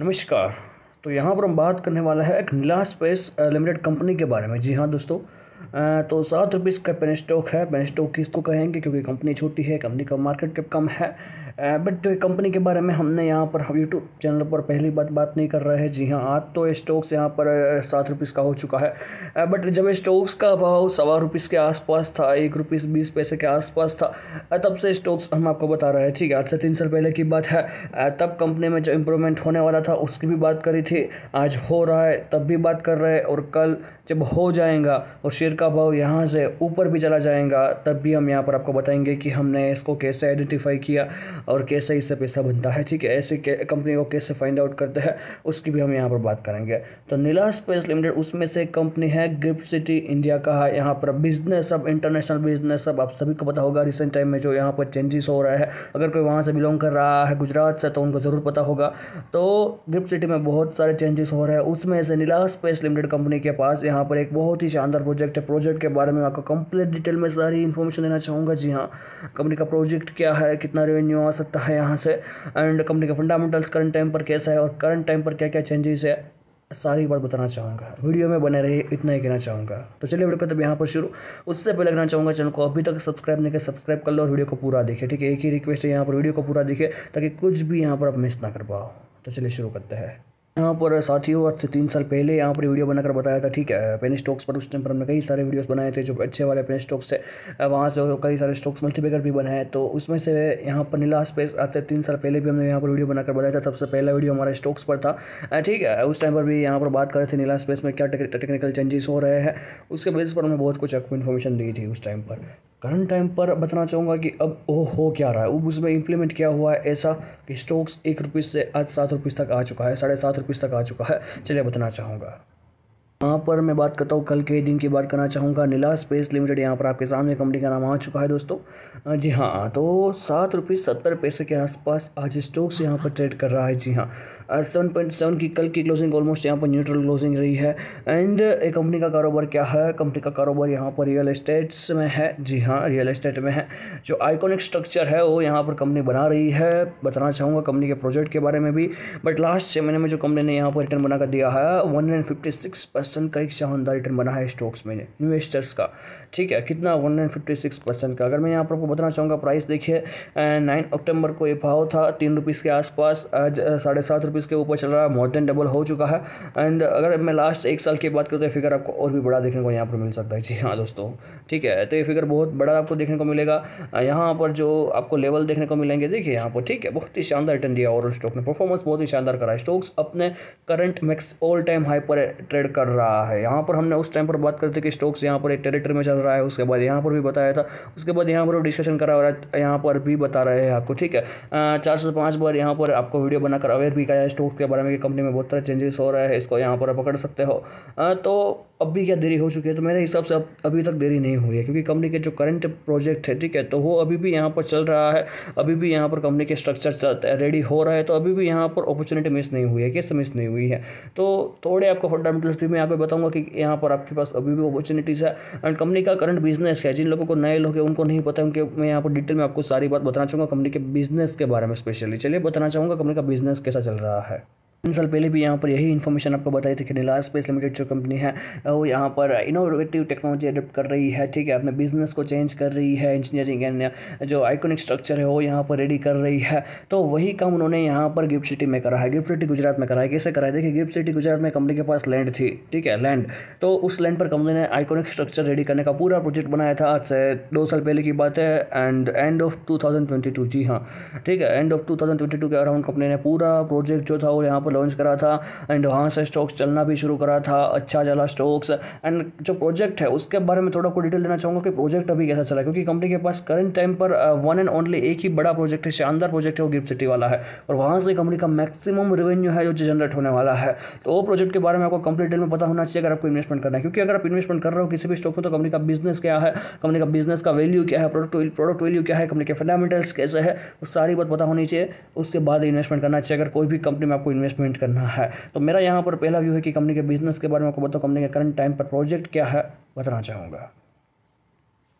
नमस्कार तो यहाँ पर हम बात करने वाला है एक नीला स्पेस लिमिटेड कंपनी के बारे में जी हाँ दोस्तों तो सात रुपये इसका पेन स्टॉक है पेन स्टॉक किसको कहेंगे क्योंकि कंपनी छोटी है कंपनी का मार्केट कैप कम है बट तो कंपनी के बारे में हमने यहाँ पर हम यूट्यूब चैनल पर पहली बात बात नहीं कर रहे हैं जी हाँ आज तो स्टॉक्स यहाँ पर सात रुपीज़ का हो चुका है बट जब स्टॉक्स का भाव सवा रुपीज़ के आसपास था एक रुपीज़ बीस पैसे के आसपास था तब से स्टॉक्स हम आपको बता रहे हैं ठीक है आज से तीन साल पहले की बात है तब कंपनी में जो इम्प्रूवमेंट होने वाला था उसकी भी बात करी थी आज हो रहा है तब भी बात कर रहे हैं और कल जब हो जाएगा और शेयर का भाव यहाँ से ऊपर भी चला जाएगा तब भी हम यहाँ पर आपको बताएंगे कि हमने इसको कैसे आइडेंटिफाई किया और कैसे इससे पैसा बनता है ठीक है ऐसे कंपनी को कैसे फाइंड आउट करते हैं उसकी भी हम यहाँ पर बात करेंगे तो नीला स्पेस लिमिटेड उसमें से कंपनी है गिफ्ट सिटी इंडिया का है यहाँ पर बिजनेस अब इंटरनेशनल बिजनेस अब आप सभी को पता होगा रिसेंट टाइम में जो यहाँ पर चेंजेस हो रहा है अगर कोई वहाँ से बिलोंग कर रहा है गुजरात से तो उनको ज़रूर पता होगा तो गिफ्ट सिटी में बहुत सारे चेंजेस हो रहे हैं उसमें से नीला स्पेस लिमिटेड कंपनी के पास यहाँ पर एक बहुत ही शानदार प्रोजेक्ट है प्रोजेक्ट के बारे में आपको कंप्लीट डिटेल में सारी इन्फॉर्मेशन देना चाहूँगा जी हाँ कंपनी का प्रोजेक्ट क्या है कितना रेवेन्यू आ सकता है यहाँ से एंड कंपनी के फंडामेंटल्स करंट टाइम पर कैसा है और करंट टाइम पर क्या क्या चेंजेस है सारी बात बताना चाहूँगा वीडियो में बने रहिए इतना ही कहना चाहूँगा तो चलिए वीडियो को तब यहाँ पर शुरू उससे पहले कहना चाहूँगा चैनल को अभी तक सब्सक्राइब नहीं कर सब्सक्राइब कर लो और वीडियो को पूरा देखे ठीक है एक ही रिक्वेस्ट है यहाँ पर वीडियो को पूरा देखे ताकि कुछ भी यहाँ पर आप मिस ना कर पाओ तो चलिए शुरू करते हैं यहाँ पर साथियों आज से तीन साल पहले यहाँ पर वीडियो बनाकर बताया था ठीक है पेन स्टॉक्स पर उस टाइम पर हमने कई सारे वीडियोस बनाए थे जो अच्छे वाले पेन स्टॉक्स से वहाँ से कई सारे स्टॉक्स मल्टीपेकर भी बनाए तो उसमें से यहाँ पर नीला स्पेस आज से तीन साल पहले भी हमने यहाँ पर वीडियो बनाकर बताया था सबसे पहला वीडियो हमारे स्टॉक्स पर था ठीक है उस टाइम पर भी यहाँ पर बात कर रहे थे नीला स्पेस में क्या टेक्निकल चेंजेस हो रहे हैं उसके बेस पर हमें बहुत कुछ आपको इन्फॉर्मेशन दी थी उस टाइम पर करंट टाइम पर बताना चाहूँगा कि अब वो हो क्या रहा है वो उसमें इम्प्लीमेंट क्या हुआ है ऐसा कि स्टॉक्स एक रुपीज़ से आज सात रुपीज़ तक आ चुका है साढ़े सात रुपीज़ तक आ चुका है चलिए बताना चाहूँगा यहाँ पर मैं बात करता हूँ कल के दिन की बात करना चाहूँगा नीला स्पेस लिमिटेड यहाँ पर आपके सामने कंपनी का नाम आ चुका है दोस्तों जी हाँ तो सात रुपये सत्तर पैसे के आसपास आज स्टॉक्स यहाँ पर ट्रेड कर रहा है जी हाँ सेवन पॉइंट सेवन की कल की क्लोजिंग ऑलमोस्ट यहाँ पर न्यूट्रल क्लोजिंग रही है एंड कंपनी का कारोबार क्या है कंपनी का कारोबार यहाँ पर रियल इस्टेट्स में है जी हाँ रियल इस्टेट में है जो आइकॉनिक स्ट्रक्चर है वो यहाँ पर कंपनी बना रही है बताना चाहूँगा कंपनी के प्रोजेक्ट के बारे में भी बट लास्ट छः महीने में जो कंपनी ने यहाँ पर रिटर्न बनाकर दिया है वन परसेंट का एक शानदार रिटर्न बना है स्टॉक्स में इन्वेस्टर्स का ठीक है कितना one and fifty six percent का अगर मैं यहाँ पर आपको बताना चाहूँगा प्राइस देखिए नाइन अक्टूबर को ये भाव था तीन रुपीज़ के आसपास आज साढ़े सात रुपीज़ के ऊपर चल रहा है मोर देन डबल हो चुका है एंड अगर मैं लास्ट एक साल की बात करूँ तो फिगर आपको और भी बड़ा देखने को यहाँ पर मिल सकता है जी हाँ दोस्तों ठीक है तो ये फिगर बहुत बड़ा आपको देखने को मिलेगा यहाँ पर जो आपको लेवल देखने को मिलेंगे देखिए यहाँ पर ठीक है बहुत ही शानदार रिटर्न दिया और स्टॉक ने परफॉर्मेंस बहुत ही शानदार करा है स्टॉक्स अपने current max all time high पर ट्रेड कर रहा है यहाँ पर हमने उस टाइम पर बात करते कि स्टॉक्स यहाँ पर एक टेरिटरी में चल रहा है उसके बाद यहाँ पर भी बताया था उसके बाद यहाँ पर डिस्कशन करा और यहाँ पर भी बता रहे हैं आपको ठीक है चार से पाँच बार यहाँ पर आपको वीडियो बनाकर अवेयर भी किया है स्टॉक के बारे में कि कंपनी में बहुत सारे चेंजेस हो रहे हैं इसको यहाँ पर पकड़ सकते हो तो अब भी क्या देरी हो चुकी है तो मेरे हिसाब से अभी तक देरी नहीं हुई है क्योंकि कंपनी के जो करंट प्रोजेक्ट है ठीक है तो वो अभी भी यहाँ पर चल रहा है अभी भी यहाँ पर कंपनी के स्ट्रक्चर रेडी हो रहा है तो अभी भी यहाँ पर अपॉर्चुनिटी मिस नहीं हुई है कैसे मिस नहीं हुई है तो थोड़े आपको फंडामेंटल्स भी मैं यहाँ पे बताऊंगा कि यहाँ पर आपके पास अभी भी अपॉर्चुनिटीज़ है एंड कंपनी का करंट बिजनेस है जिन लोगों को नए लोग हैं उनको नहीं पता उनके मैं यहाँ पर डिटेल में आपको सारी बात बताना चाहूँगा कंपनी के बिजनेस के बारे में स्पेशली चलिए बताना चाहूँगा कंपनी का बिजनेस कैसा चल रहा है तीन साल पहले भी यहाँ पर यही इन्फॉर्मेशन आपको बताई थी कि नीला स्पेस लिमिटेड जो कंपनी है वो यहाँ पर इनोवेटिव टेक्नोलॉजी अडप्ट कर रही है ठीक है अपने बिजनेस को चेंज कर रही है इंजीनियरिंग एंड uh, जो आइकोनिक स्ट्रक्चर है वो यहाँ पर रेडी कर रही है तो वही काम उन्होंने यहाँ पर गिफ्ट सिटी में करा है गिफ्ट सिटी गुजरात में करा है कैसे करा है देखिए गिफ्ट सिटी गुजरात में कंपनी के पास लैंड थी ठीक है लैंड तो उस लैंड पर कंपनी ने आइकोनिक स्ट्रक्चर रेडी करने का पूरा प्रोजेक्ट बनाया था आज से दो साल पहले की बात है एंड एंड ऑफ टू जी हाँ ठीक है एंड ऑफ टू के अराउंड कंपनी ने पूरा प्रोजेक्ट जो था वो यहाँ पर लॉन्च करा था एंड वहाँ से स्टॉक्स चलना भी शुरू करा था अच्छा चला स्टॉक्स एंड जो प्रोजेक्ट है उसके बारे में थोड़ा को डिटेल देना चाहूँगा कि प्रोजेक्ट अभी कैसा चला क्योंकि कंपनी के पास करंट टाइम पर वन एंड ओनली एक ही बड़ा प्रोजेक्ट है शानदार प्रोजेक्ट है वो गिफ्ट सिटी वाला है और वहाँ से कंपनी का मैक्सिमम रेवेन्यू है जो जनरेट होने वाला है तो वो प्रोजेक्ट के बारे में आपको कंप्लीट डिटेल में पता होना चाहिए अगर आपको इन्वेस्टमेंट करना है क्योंकि अगर आप इन्वेस्टमेंट कर रहे हो किसी भी स्टॉक में तो कंपनी का बिजनेस क्या है कंपनी का बिजनेस का वैल्यू क्या है प्रोडक्ट प्रोडक्ट वैल्यू क्या है कंपनी के फंडामेंटल्स कैसे है वो सारी बात पता होनी चाहिए उसके बाद इन्वेस्टमेंट करना चाहिए अगर कोई भी कंपनी में आपको इन्वेस्ट इन्वेस्टमेंट करना है तो मेरा यहाँ पर पहला व्यू है कि कंपनी के बिजनेस के बारे में आपको बताओ कंपनी के करंट टाइम पर प्रोजेक्ट क्या है बताना चाहूँगा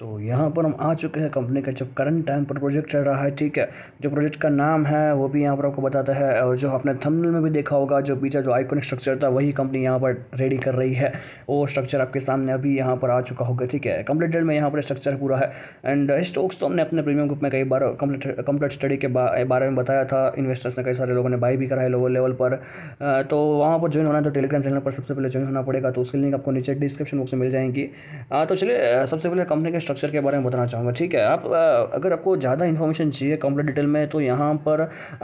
तो यहाँ पर हम आ चुके हैं कंपनी का जो करंट टाइम पर प्रोजेक्ट चल रहा है ठीक है जो प्रोजेक्ट का नाम है वो भी यहाँ पर आपको बताता है और जो आपने थंबनेल में भी देखा होगा जो पीछे जो आइकॉनिक स्ट्रक्चर था वही कंपनी यहाँ पर रेडी कर रही है वो स्ट्रक्चर आपके सामने अभी यहाँ पर आ चुका होगा ठीक है डेट में यहाँ पर स्ट्रक्चर पूरा है एंड स्टॉक्स तो हमने अपने प्रीमियम ग्रुप में कई बार कंप्लीट कम्प्लीट स्टडी के बारे में बताया था इन्वेस्टर्स ने कई सारे लोगों ने बाई भी करा है लोअर लेवल पर तो वहाँ पर ज्वाइन होना है तो टेलीग्राम चैनल पर सबसे पहले ज्वाइन होना पड़ेगा तो उसके लिंक आपको नीचे डिस्क्रिप्शन बॉक्स में मिल जाएंगी तो चलिए सबसे पहले कंपनी के स्ट्रक्चर के बारे में बताना चाहूँगा ठीक है आप अगर आपको ज़्यादा इन्फॉर्मेशन चाहिए कंप्लीट डिटेल में तो यहाँ पर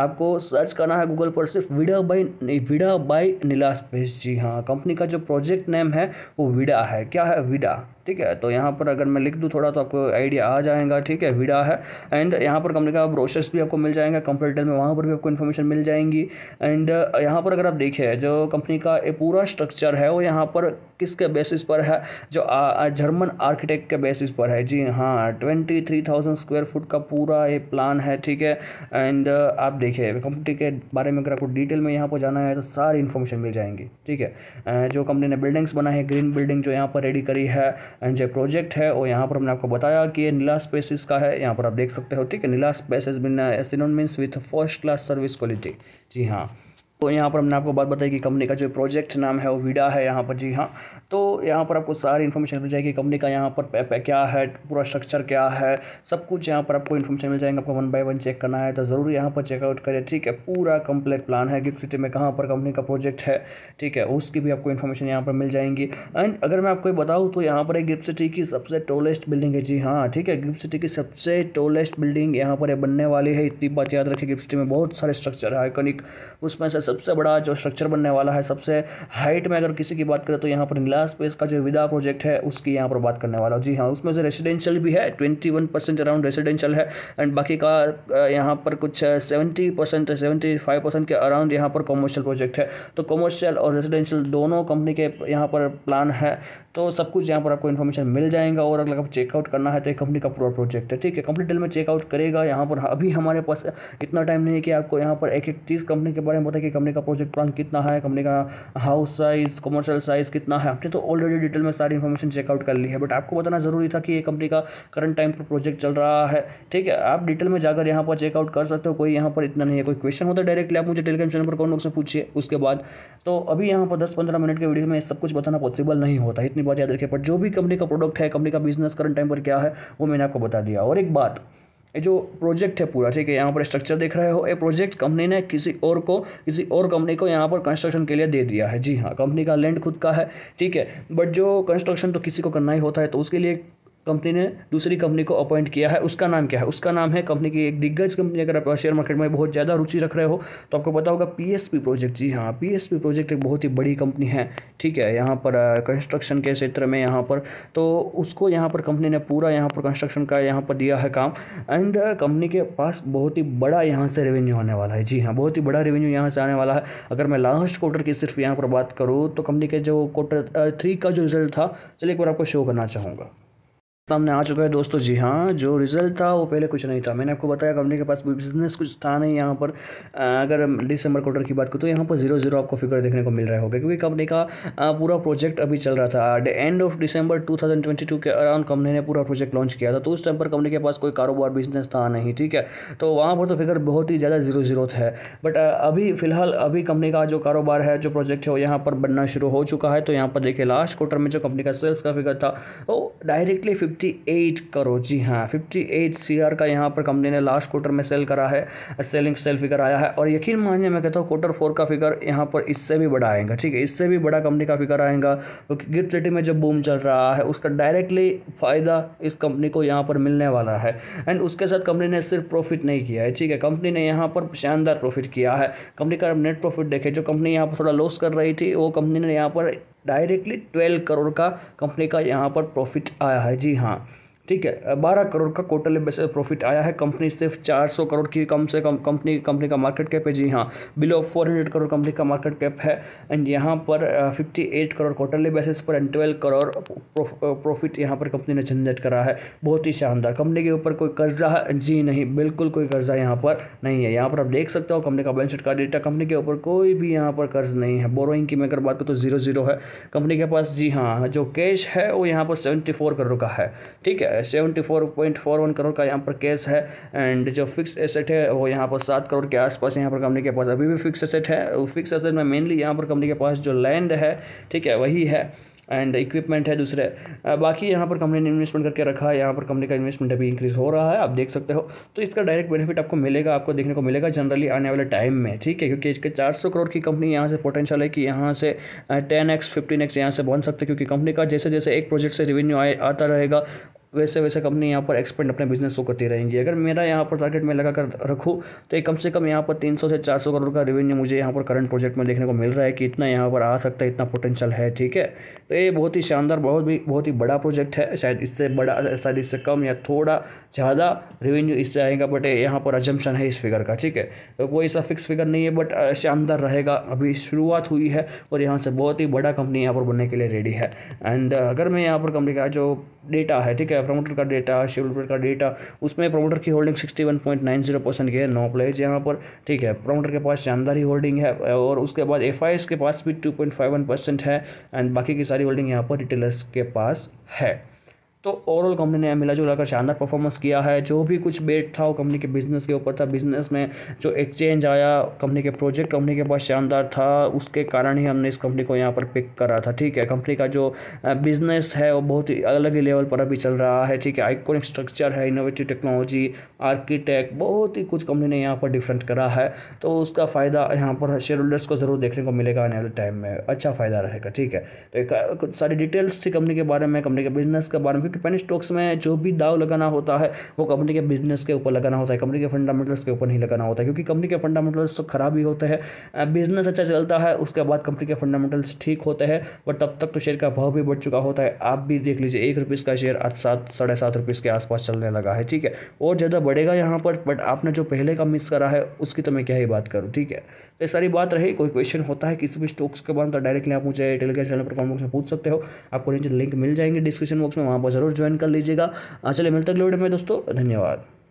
आपको सर्च करना है गूगल पर सिर्फ विडा बाई विडा बाई नीला स्पेस जी हाँ कंपनी का जो प्रोजेक्ट नेम है वो विडा है क्या है विडा ठीक है तो यहाँ पर अगर मैं लिख दूँ थोड़ा तो आपको आइडिया आ जाएगा ठीक है विडा है एंड यहाँ पर कंपनी का ब्रोशर्स भी आपको मिल जाएगा कंप्यूटर में वहाँ पर भी आपको इन्फॉर्मेशन मिल जाएंगी एंड यहाँ पर अगर आप देखिए जो कंपनी का ये पूरा स्ट्रक्चर है वो यहाँ पर किसके बेसिस पर है जो जर्मन आर्किटेक्ट के बेसिस पर है जी हाँ twenty three thousand square foot का पूरा ये प्लान है ठीक है एंड आप देखिए कंपनी के बारे में अगर आपको डिटेल में यहाँ पर जाना है तो सारी इन्फॉर्मेशन मिल जाएंगी ठीक है जो कंपनी ने बिल्डिंग्स बनाई है ग्रीन बिल्डिंग जो यहाँ पर रेडी करी है जो प्रोजेक्ट है वो यहाँ पर हमने आपको बताया कि ये नीला स्पेसिस का है यहाँ पर आप देख सकते हो ठीक है नीला स्पेसिस बिना एसिनोन means with first class service quality जी हाँ तो यहाँ पर हमने आपको बात बताई कि कंपनी का जो प्रोजेक्ट नाम है वो वीडा है यहाँ पर जी हाँ तो यहाँ पर आपको सारी इन्फॉर्मेशन मिल जाएगी कंपनी का यहाँ पर क्या है पूरा स्ट्रक्चर क्या है सब कुछ यहाँ पर आपको इन्फॉर्मेशन मिल जाएंगे आपको वन बाय वन चेक करना है तो ज़रूर यहाँ पर चेकआउट करें ठीक है पूरा कंप्लीट प्लान है गिफ्ट सिटी में कहाँ पर कंपनी का प्रोजेक्ट है ठीक है उसकी भी आपको इन्फॉर्मेशन यहाँ पर मिल जाएंगी एंड अगर मैं आपको बताऊँ तो यहाँ पर गिफ्ट सिटी की सबसे टोलेस्ट बिल्डिंग है जी हाँ ठीक है गिफ्ट सिटी की सबसे टोलेस्ट बिल्डिंग यहाँ पर बनने वाली है इतनी बात याद रखें गिफ्ट सिटी में बहुत सारे स्ट्रक्चर है आइकनिक उसमें से सबसे बड़ा जो स्ट्रक्चर बनने वाला है सबसे हाइट में अगर किसी की बात करें तो यहाँ पर नीला स्पेस का जो विदा प्रोजेक्ट है उसकी यहाँ पर बात करने वाला जी हाँ उसमें से रेसिडेंशियल भी है twenty one percent around residential है एंड बाकी का यहाँ पर कुछ seventy percent seventy five percent के अराउंड यहाँ पर कॉमर्शियल प्रोजेक्ट है तो कॉमर्शियल और रेजिडेंशियल दोनों कंपनी के यहाँ पर प्लान है तो सब कुछ यहाँ पर आपको इन्फॉर्मेशन मिल जाएगा और अगर आप चेकआउट करना है तो एक कंपनी का पूरा प्रोजेक्ट है ठीक है कंप्लीट डिटेल में चेकआउट करेगा यहाँ पर अभी हमारे पास इतना टाइम नहीं है कि आपको यहाँ पर एक एक चीज़ कंपनी के बारे में बताए कि कंपनी का प्रोजेक्ट प्लान कितना है कंपनी का हाउस साइज़ कमर्शियल साइज़ कितना है आपने तो ऑलरेडी डिटेल में सारी इन्फॉर्मेशन चेकआउट कर ली है बट आपको बताना ज़रूरी था कि ये कंपनी का करंट टाइम पर प्रोजेक्ट चल रहा है ठीक है आप डिटेल में जाकर यहाँ पर चेकआउट कर सकते हो कोई यहाँ पर इतना नहीं है कोई क्वेश्चन होता है डायरेक्टली आप मुझे टेलीग्राम चैनल पर कौन लोग से पूछिए उसके बाद तो अभी यहाँ पर दस पंद्रह मिनट के वीडियो में सब कुछ बताना पॉसिबल नहीं होता इतनी बात याद रखिए बट जो भी कंपनी का प्रोडक्ट है कंपनी का बिजनेस करंट टाइम पर क्या है वो मैंने आपको बता दिया और एक बात ये जो प्रोजेक्ट है पूरा ठीक है यहाँ पर स्ट्रक्चर देख रहे हो ये प्रोजेक्ट कंपनी ने किसी और को किसी और कंपनी को यहाँ पर कंस्ट्रक्शन के लिए दे दिया है जी हाँ कंपनी का लैंड खुद का है ठीक है बट जो कंस्ट्रक्शन तो किसी को करना ही होता है तो उसके लिए कंपनी ने दूसरी कंपनी को अपॉइंट किया है उसका नाम क्या है उसका नाम है कंपनी की एक दिग्गज कंपनी अगर आप शेयर मार्केट में बहुत ज़्यादा रुचि रख रहे हो तो आपको पता होगा पीएसपी प्रोजेक्ट जी हाँ पीएसपी प्रोजेक्ट एक बहुत ही बड़ी कंपनी है ठीक है यहाँ पर कंस्ट्रक्शन के क्षेत्र में यहाँ पर तो उसको यहाँ पर कंपनी ने पूरा यहाँ पर कंस्ट्रक्शन का यहाँ पर दिया है काम एंड कंपनी के पास बहुत ही बड़ा यहाँ से रेवेन्यू आने वाला है जी हाँ बहुत ही बड़ा रेवेन्यू यहाँ से आने वाला है अगर मैं लास्ट क्वार्टर की सिर्फ यहाँ पर बात करूँ तो कंपनी के जो क्वार्टर थ्री का जो रिजल्ट था चलिए एक बार आपको शो करना चाहूँगा सामने आ चुका है दोस्तों जी हाँ जो रिज़ल्ट था वो पहले कुछ नहीं था मैंने आपको बताया कंपनी के पास बिजनेस कुछ था नहीं यहाँ पर अगर दिसंबर क्वार्टर की बात करूँ तो यहाँ पर जीरो जीरो आपको फिगर देखने को मिल रहा होगा क्योंकि कंपनी का पूरा प्रोजेक्ट अभी चल रहा था the end of December two के अराउंड कंपनी ने पूरा प्रोजेक्ट लॉन्च किया था तो उस टाइम पर कंपनी के पास कोई कारोबार बिजनेस था नहीं ठीक है तो वहाँ पर तो फिगर बहुत ही ज़्यादा जीरो जीरो था बट अभी फिलहाल अभी कंपनी का जो कारोबार है जो प्रोजेक्ट है वो यहाँ पर बनना शुरू हो चुका है तो यहाँ पर देखिए लास्ट क्वार्टर में जो कंपनी का सेल्स का फिगर था वो डायरेक्टली 58 करोड़ जी हाँ 58 सीआर का यहाँ पर कंपनी ने लास्ट क्वार्टर में सेल करा है सेलिंग सेल फिगर आया है और यकीन मानिए मैं कहता हूँ क्वार्टर फोर का फिगर यहाँ पर इससे भी बड़ा आएगा ठीक है इससे भी बड़ा कंपनी का फिगर आएगा क्योंकि गिफ्ट सिटी में जब बूम चल रहा है उसका डायरेक्टली फ़ायदा इस कंपनी को यहाँ पर मिलने वाला है एंड उसके साथ कंपनी ने सिर्फ प्रॉफिट नहीं किया है ठीक है कंपनी ने यहाँ पर शानदार प्रॉफिट किया है कंपनी का नेट प्रॉफिट देखे जो कंपनी यहाँ पर थोड़ा लॉस कर रही थी वो कंपनी ने यहाँ पर डायरेक्टली ट्वेल्व करोड़ का कंपनी का यहाँ पर प्रॉफिट आया है जी हाँ ठीक है बारह करोड़ का क्वार्टरली बेसिस प्रॉफिट आया है कंपनी सिर्फ चार सौ करोड़ की कम से कम कंपनी कंपनी का मार्केट कैप है जी हाँ below four hundred crore company का मार्केट कैप है एंड यहाँ पर fifty eight crore quarterly basis पर एंड ट्वेल्व करोड़ प्रॉफिट यहाँ पर कंपनी ने जनरेट करा है बहुत ही शानदार कंपनी के ऊपर कोई कर्जा है जी नहीं बिल्कुल कोई कर्जा यहाँ पर नहीं है यहाँ पर आप देख सकते हो कंपनी का बैलेंस शीट का डेटा कंपनी के ऊपर कोई भी यहाँ पर कर्ज नहीं है बोरोइंग की मैं अगर बात करूँ तो जीरो जीरो है कंपनी के पास जी हाँ जो कैश है वो यहाँ पर सेवेंटी फोर करोड़ का है ठीक है seventy four point four one crore का यहाँ पर कैश है एंड जो फिक्स एसेट है वो यहाँ पर सात करोड़ के आसपास यहाँ पर कंपनी के पास अभी भी फिक्स एसेट है फिक्स एसेट में मेनली यहाँ पर कंपनी के पास जो लैंड है ठीक है वही है एंड इक्विपमेंट है दूसरे बाकी यहाँ पर कंपनी ने इन्वेस्टमेंट करके रखा है यहाँ पर कंपनी का इन्वेस्टमेंट अभी इंक्रीज हो रहा है आप देख सकते हो तो इसका डायरेक्ट बेनिफिट आपको मिलेगा आपको देखने को मिलेगा जनरली आने वाले टाइम में ठीक है क्योंकि इसके 400 करोड़ की कंपनी यहाँ से पोटेंशियल है कि यहाँ से टेन एक्स फिफ्टीन एक्स यहाँ से बन सकते क्योंकि कंपनी का जैसे जैसे एक प्रोजेक्ट से रेवेन्यू आता रहेगा वैसे वैसे कंपनी यहाँ पर एक्सपेंड अपने बिजनेस को करती रहेंगी अगर मेरा यहाँ पर टारगेट मैं लगा कर रखूँ तो कम से कम यहाँ पर 300 से 400 करोड़ का रेवेन्यू मुझे यहाँ पर करंट प्रोजेक्ट में देखने को मिल रहा है कि इतना यहाँ पर आ सकता है इतना पोटेंशियल है ठीक है तो ये बहुत ही शानदार बहुत भी बहुत ही बड़ा प्रोजेक्ट है शायद इससे बड़ा शायद इससे कम या थोड़ा ज़्यादा रेवेन्यू इससे आएगा बट यहाँ पर अजम्पन है इस फिगर का ठीक है तो कोई ऐसा फिक्स फिगर नहीं है बट शानदार रहेगा अभी शुरुआत हुई है और यहाँ से बहुत ही बड़ा कंपनी यहाँ पर बनने के लिए रेडी है एंड अगर मैं यहाँ पर कंपनी का जो डेटा है ठीक है प्रमोटर का डेटा शेयर का डेटा उसमें प्रमोटर की holding sixty one point nine zero percent की है नौ प्लेयर्स यहाँ पर ठीक है प्रमोटर के पास शानदार ही होल्डिंग है और उसके बाद एफ के पास भी two point five one percent है एंड बाकी की सारी होल्डिंग यहाँ पर रिटेलर्स के पास है तो ओवरऑल कंपनी ने मिला जुला कर शानदार परफॉर्मेंस किया है जो भी कुछ बेट था वो कंपनी के बिजनेस के ऊपर था बिजनेस में जो एक्सचेंज आया कंपनी के प्रोजेक्ट कंपनी के पास शानदार था उसके कारण ही हमने इस कंपनी को यहाँ पर पिक करा था ठीक है कंपनी का जो बिजनेस है वो बहुत ही अलग ही लेवल पर अभी चल रहा है ठीक है आइकोनिक स्ट्रक्चर है इनोवेटिव टेक्नोलॉजी आर्किटेक्ट बहुत ही कुछ कंपनी ने यहाँ पर डिफरेंट करा है तो उसका फ़ायदा यहाँ पर शेयर होल्डर्स को ज़रूर देखने को मिलेगा आने वाले टाइम में अच्छा फ़ायदा रहेगा ठीक है तो एक सारी डिटेल्स थी कंपनी के बारे में कंपनी के बिजनेस के बारे में डिपेंड स्टॉक्स में जो भी दाव लगाना होता है वो कंपनी के बिजनेस के ऊपर लगाना होता है कंपनी के फंडामेंटल्स के ऊपर नहीं लगाना होता है क्योंकि कंपनी के फंडामेंटल्स तो खराब ही होते हैं बिजनेस अच्छा चलता है उसके बाद कंपनी के फंडामेंटल्स ठीक होते हैं और तब तक तो शेयर का भाव भी बढ़ चुका होता है आप भी देख लीजिए एक रुपीज़ का शेयर आज सात साढ़े सात रुपीज़ के आसपास चलने लगा है ठीक है और ज़्यादा बढ़ेगा यहाँ पर बट आपने जो पहले का मिस करा है उसकी तो मैं क्या ही बात करूँ ठीक है तो ये सारी बात रही कोई क्वेश्चन होता है किसी भी स्टॉक्स के बारे में तो डायरेक्टली आप मुझे टेलीग्राम चैनल पर कॉमेंट बॉक्स में पूछ सकते हो आपको नीचे लिंक मिल जाएंगे डिस्क्रिप्शन बॉक्स में वहाँ पर जरूर ज़रूर ज्वाइन कर लीजिएगा चलिए मिलते अगले वीडियो में दोस्तों धन्यवाद